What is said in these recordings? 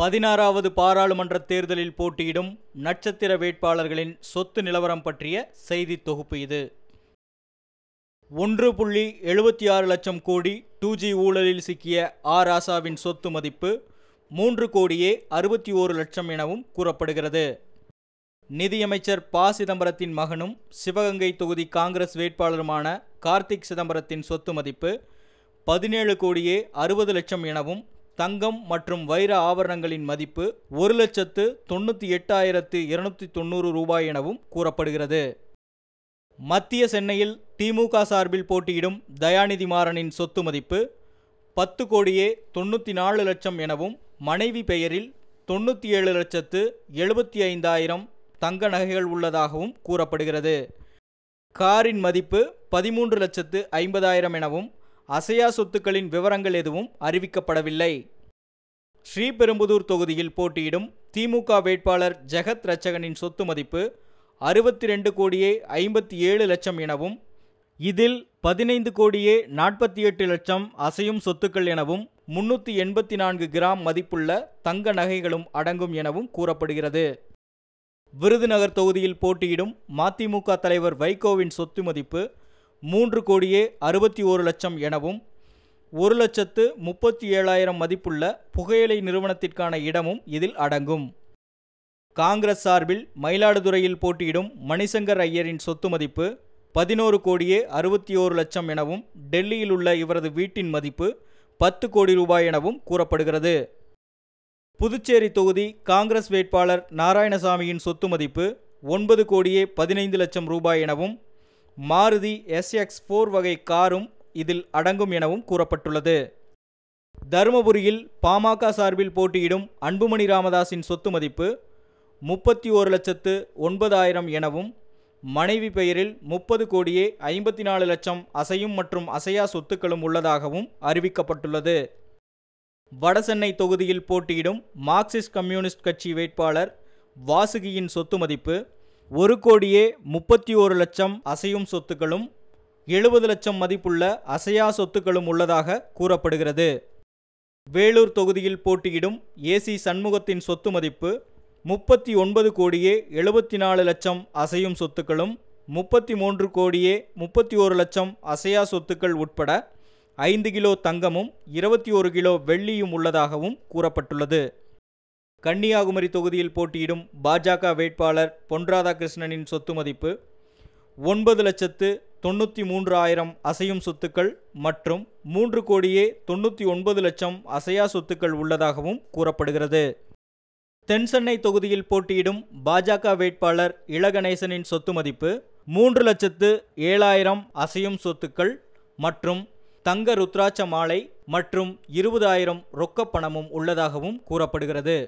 பதினாறாவது பாராளுமன்ற தேர்தலில் போட்டியிடும் நட்சத்திர வேட்பாளர்களின் சொத்து நிலவரம் பற்றிய செய்தி தொகுப்பு இது ஒன்று புள்ளி எழுபத்தி ஆறு லட்சம் கோடி டூ ஜி ஊழலில் சிக்கிய ஆ ராசாவின் சொத்து மதிப்பு மூன்று கோடியே அறுபத்தி ஓரு லட்சம் எனவும் கூறப்படுகிறது நிதியமைச்சர் ப சிதம்பரத்தின் மகனும் சிவகங்கை தொகுதி காங்கிரஸ் வேட்பாளருமான கார்த்திக் சிதம்பரத்தின் சொத்து மதிப்பு பதினேழு கோடியே அறுபது லட்சம் எனவும் தங்கம் மற்றும் வைர ஆபரணங்களின் மதிப்பு ஒரு லட்சத்து தொண்ணூற்றி எட்டாயிரத்து இருநூற்றி தொண்ணூறு ரூபாய் எனவும் கூறப்படுகிறது மத்திய சென்னையில் திமுக சார்பில் போட்டியிடும் தயாநிதி மாறனின் சொத்து மதிப்பு பத்து கோடியே தொண்ணூற்றி நாலு லட்சம் எனவும் மனைவி பெயரில் தொண்ணூற்றி ஏழு லட்சத்து எழுபத்தி ஐந்தாயிரம் தங்க நகைகள் உள்ளதாகவும் கூறப்படுகிறது காரின் மதிப்பு பதிமூன்று லட்சத்து ஐம்பதாயிரம் எனவும் அசையா சொத்துக்களின் விவரங்கள் எதுவும் அறிவிக்கப்படவில்லை ஸ்ரீபெரும்புதூர் தொகுதியில் போட்டியிடும் திமுக வேட்பாளர் ஜெகத் ரச்சகனின் சொத்து மதிப்பு அறுபத்தி ரெண்டு கோடியே ஐம்பத்தி ஏழு லட்சம் எனவும் இதில் பதினைந்து கோடியே நாற்பத்தி எட்டு லட்சம் அசையும் சொத்துக்கள் எனவும் முன்னூற்றி எண்பத்தி நான்கு கிராம் மதிப்புள்ள தங்க நகைகளும் அடங்கும் எனவும் கூறப்படுகிறது விருதுநகர் தொகுதியில் போட்டியிடும் மதிமுக தலைவர் வைகோவின் சொத்து மதிப்பு மூன்று கோடியே அறுபத்தி ஒரு லட்சம் எனவும் ஒரு லட்சத்து முப்பத்தி ஏழாயிரம் மதிப்புள்ள புகையிலை நிறுவனத்திற்கான இடமும் இதில் அடங்கும் காங்கிரஸ் சார்பில் மயிலாடுதுறையில் போட்டியிடும் மணிசங்கர் ஐயரின் சொத்து மதிப்பு பதினோரு கோடியே அறுபத்தி ஓரு லட்சம் எனவும் டெல்லியில் உள்ள இவரது வீட்டின் மதிப்பு பத்து கோடி ரூபாய் எனவும் கூறப்படுகிறது புதுச்சேரி தொகுதி காங்கிரஸ் வேட்பாளர் நாராயணசாமியின் சொத்து மதிப்பு ஒன்பது கோடியே பதினைந்து லட்சம் ரூபாய் எனவும் மாருதி எஸ்எக்ஸ் ஃபோர் வகை காரும் இதில் அடங்கும் எனவும் கூறப்பட்டுள்ளது தருமபுரியில் பாமக சார்பில் போட்டியிடும் அன்புமணி ராமதாஸின் சொத்து மதிப்பு முப்பத்தி ஓரு லட்சத்து ஒன்பதாயிரம் எனவும் மனைவி பெயரில் முப்பது கோடியே ஐம்பத்தி நாலு லட்சம் அசையும் மற்றும் அசையா சொத்துக்களும் உள்ளதாகவும் அறிவிக்கப்பட்டுள்ளது வடசென்னை தொகுதியில் போட்டியிடும் மார்க்சிஸ்ட் கம்யூனிஸ்ட் கட்சி வேட்பாளர் வாசுகியின் சொத்து மதிப்பு ஒரு கோடியே முப்பத்தி ஒரு லட்சம் அசையும் சொத்துக்களும் எழுபது லட்சம் மதிப்புள்ள அசையா சொத்துக்களும் உள்ளதாக கூறப்படுகிறது வேலூர் தொகுதியில் போட்டியிடும் ஏசி சண்முகத்தின் சொத்து மதிப்பு முப்பத்தி ஒன்பது கோடியே எழுபத்தி நாலு லட்சம் அசையும் சொத்துக்களும் முப்பத்தி மூன்று கோடியே முப்பத்தி ஒரு லட்சம் அசையா சொத்துக்கள் உட்பட ஐந்து கிலோ தங்கமும் இருபத்தி ஒரு கிலோ வெள்ளியும் உள்ளதாகவும் கூறப்பட்டுள்ளது கன்னியாகுமரி தொகுதியில் போட்டியிடும் பாஜக வேட்பாளர் பொன் ராதாகிருஷ்ணனின் சொத்து மதிப்பு ஒன்பது லட்சத்து தொண்ணூற்றி மூன்று ஆயிரம் அசையும் சொத்துக்கள் மற்றும் மூன்று கோடியே தொண்ணூற்றி ஒன்பது லட்சம் அசையா சொத்துக்கள் உள்ளதாகவும் கூறப்படுகிறது தென்சென்னை தொகுதியில் போட்டியிடும் பாஜக வேட்பாளர் இளகணேசனின் சொத்து மதிப்பு மூன்று லட்சத்து ஏழாயிரம் அசையும் சொத்துக்கள் மற்றும் தங்க ருத்ராட்ச மாலை மற்றும் இருபதாயிரம் ரொக்கப்பணமும் உள்ளதாகவும் கூறப்படுகிறது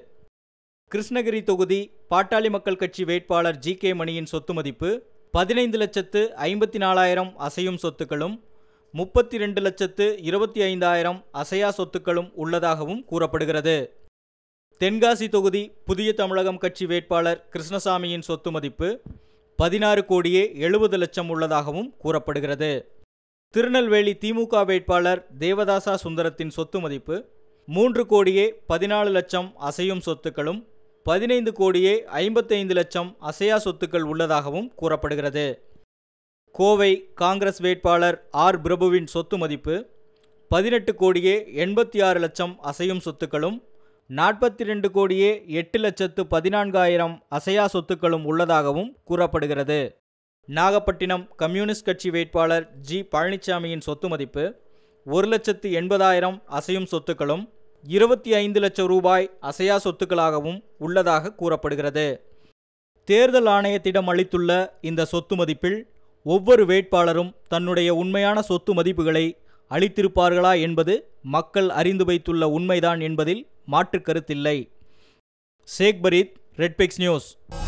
கிருஷ்ணகிரி தொகுதி பாட்டாளி மக்கள் கட்சி வேட்பாளர் ஜி கே மணியின் சொத்து மதிப்பு பதினைந்து லட்சத்து ஐம்பத்தி நாலாயிரம் அசையும் சொத்துக்களும் முப்பத்தி ரெண்டு லட்சத்து இருபத்தி ஐந்தாயிரம் அசையா சொத்துக்களும் உள்ளதாகவும் கூறப்படுகிறது தென்காசி தொகுதி புதிய தமிழகம் கட்சி வேட்பாளர் கிருஷ்ணசாமியின் சொத்து மதிப்பு பதினாறு கோடியே எழுபது லட்சம் உள்ளதாகவும் கூறப்படுகிறது திருநெல்வேலி திமுக வேட்பாளர் தேவதாசா சுந்தரத்தின் சொத்து மதிப்பு மூன்று கோடியே பதினாலு லட்சம் அசையும் சொத்துக்களும் பதினைந்து கோடியே ஐம்பத்தைந்து லட்சம் அசையா சொத்துக்கள் உள்ளதாகவும் கூறப்படுகிறது கோவை காங்கிரஸ் வேட்பாளர் ஆர் பிரபுவின் சொத்து மதிப்பு பதினெட்டு கோடியே எண்பத்தி ஆறு லட்சம் அசையும் சொத்துக்களும் நாற்பத்தி ரெண்டு கோடியே எட்டு லட்சத்து பதினான்காயிரம் அசையா சொத்துக்களும் உள்ளதாகவும் கூறப்படுகிறது நாகப்பட்டினம் கம்யூனிஸ்ட் கட்சி வேட்பாளர் ஜி பழனிசாமியின் சொத்து மதிப்பு ஒரு லட்சத்து எண்பதாயிரம் அசையும் சொத்துக்களும் இருபத்தி ஐந்து லட்சம் ரூபாய் அசையா சொத்துக்களாகவும் உள்ளதாக கூறப்படுகிறது தேர்தல் ஆணையத்திடம் அளித்துள்ள இந்த சொத்து மதிப்பில் ஒவ்வொரு வேட்பாளரும் தன்னுடைய உண்மையான சொத்து மதிப்புகளை அளித்திருப்பார்களா என்பது மக்கள் அறிந்து வைத்துள்ள உண்மைதான் என்பதில் மாற்று கருத்தில்லை ஷேக் பரீத் ரெட்பிக்ஸ் நியூஸ்